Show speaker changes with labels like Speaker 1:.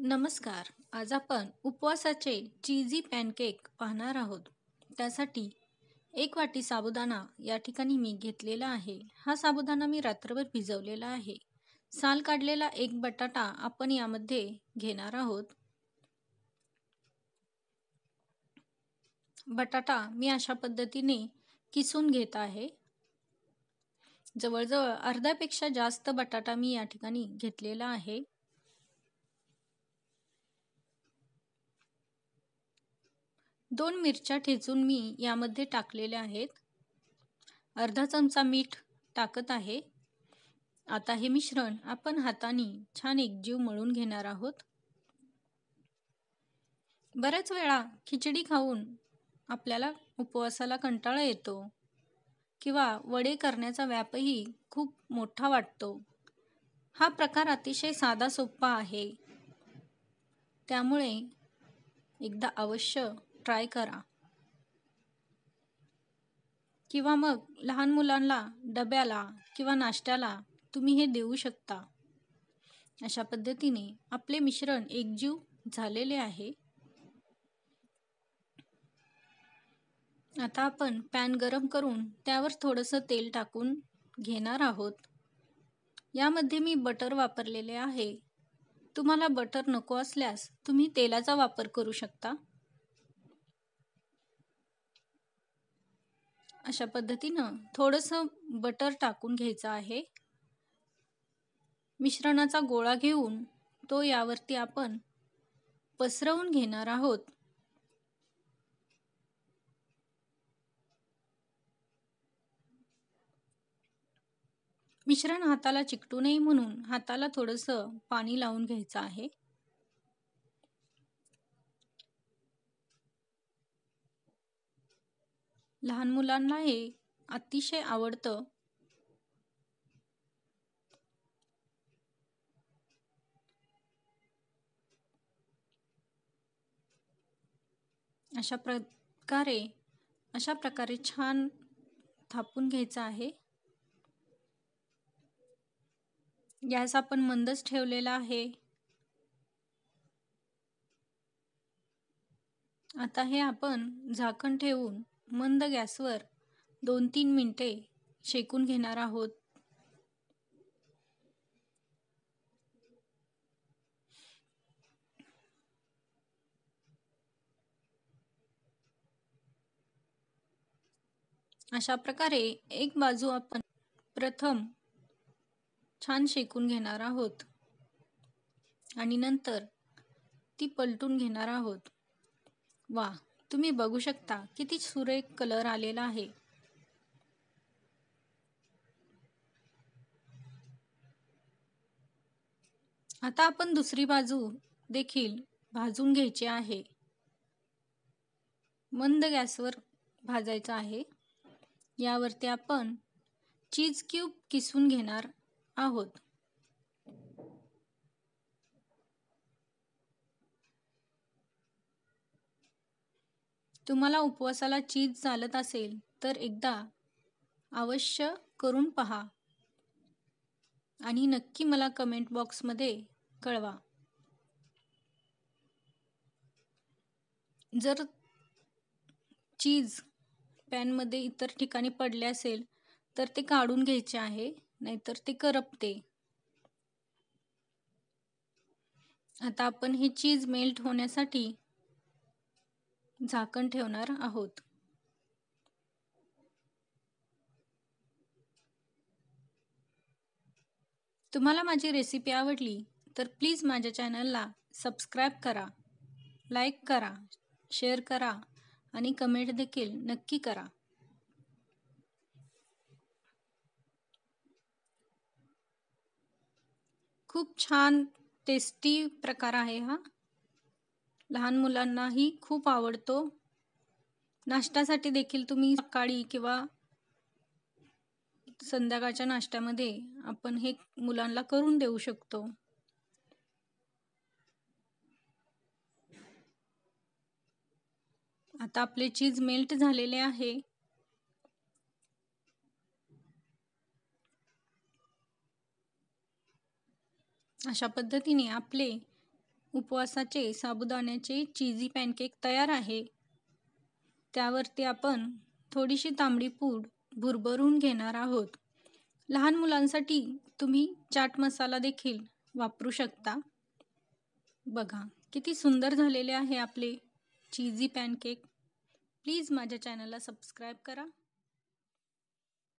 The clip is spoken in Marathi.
Speaker 1: नमस्कार आज आपण उपवासाचे चीझी पॅनकेक पाहणार आहोत त्यासाठी एक वाटी साबुदाणा या ठिकाणी मी घेतलेला आहे हा साबुदाणा मी रात्रभर भिजवलेला आहे साल काढलेला एक बटाटा आपण यामध्ये घेणार आहोत बटाटा मी अशा पद्धतीने किसून घेत आहे जवळजवळ अर्ध्यापेक्षा जास्त बटाटा मी या ठिकाणी घेतलेला आहे दोन मिरच्या ठेचून मी यामध्ये टाकलेल्या आहेत अर्धा चमचा मीठ टाकत आहे आता हे मिश्रण आपण हाताने छान एकजीव मळून घेणार आहोत बऱ्याच वेळा खिचडी खाऊन आपल्याला उपवासाला कंटाळा येतो किंवा वडे करण्याचा व्यापही खूप मोठा वाटतो हा प्रकार अतिशय साधा सोपा आहे त्यामुळे एकदा अवश्य ट्राय करा किंवा मग लहान मुलांना डब्याला किंवा नाश्त्याला तुम्ही हे देऊ शकता अशा पद्धतीने आपले मिश्रण एकजीव झालेले आहे आता आपण पॅन गरम करून त्यावर थोडंसं तेल टाकून घेणार आहोत यामध्ये मी बटर वापरलेले आहे तुम्हाला बटर नको असल्यास तुम्ही तेलाचा वापर करू शकता अशा पद्धतीनं थोडंसं बटर टाकून घ्यायचं आहे मिश्रणाचा गोळा घेऊन तो यावरती आपण पसरवून घेणार आहोत मिश्रण हाताला चिकटू नये म्हणून हाताला थोडंसं पाणी लावून घ्यायचं आहे लहान मुलांना हे अतिशय आवडतं अशा प्रकारे अशा प्रकारे छान थापून घ्यायचं आहे गॅस आपण मंदच ठेवलेला आहे आता हे आपण झाकण ठेवून मंद गॅसवर दोन तीन मिनटे शेकून घेणार आहोत अशा प्रकारे एक बाजू आपण प्रथम छान शेकून घेणार आहोत आणि नंतर ती पलटून घेणार आहोत वा तुम्ही बघू शकता किती सुरेख कलर आलेला आहे आता आपण दुसरी बाजू देखील भाजून घ्यायची आहे मंद गॅसवर भाजायचं आहे यावरती आपण चीज क्यूब किसून घेणार आहोत तुम्हाला उपवासाला चीज चालत असेल तर एकदा अवश्य करून पहा आणि नक्की मला कमेंट बॉक्समध्ये कळवा जर चीज पॅनमध्ये इतर ठिकाणी पडले असेल तर ते काढून घ्यायचे आहे नाहीतर ते करपते आता आपण ही चीज मेल्ट होण्यासाठी झाकण ठेवणार आहोत तुम्हाला माझी रेसिपी आवडली तर प्लीज माझ्या चॅनलला सबस्क्राईब करा लाईक करा शेअर करा आणि कमेंट देखील नक्की करा खूप छान टेस्टी प्रकार आहे हा लहान मुलांनाही खूप आवडतो नाश्त्यासाठी देखील तुम्ही सकाळी किंवा संध्याकाळच्या नाश्त्यामध्ये आपण हे मुलांना करून देऊ शकतो आता आपले चीज मेल्ट झालेले आहे अशा पद्धतीने आपले उपवासाचे साबुदाण्याचे चीजी पॅनकेक तयार आहे त्यावरती आपण थोडीशी तांबडी पूड भुरभरून घेणार आहोत लहान मुलांसाठी तुम्ही चाट मसाला देखील वापरू शकता बघा किती सुंदर झालेले आहे आपले चीजी पॅनकेक प्लीज माझ्या चॅनलला सबस्क्राईब करा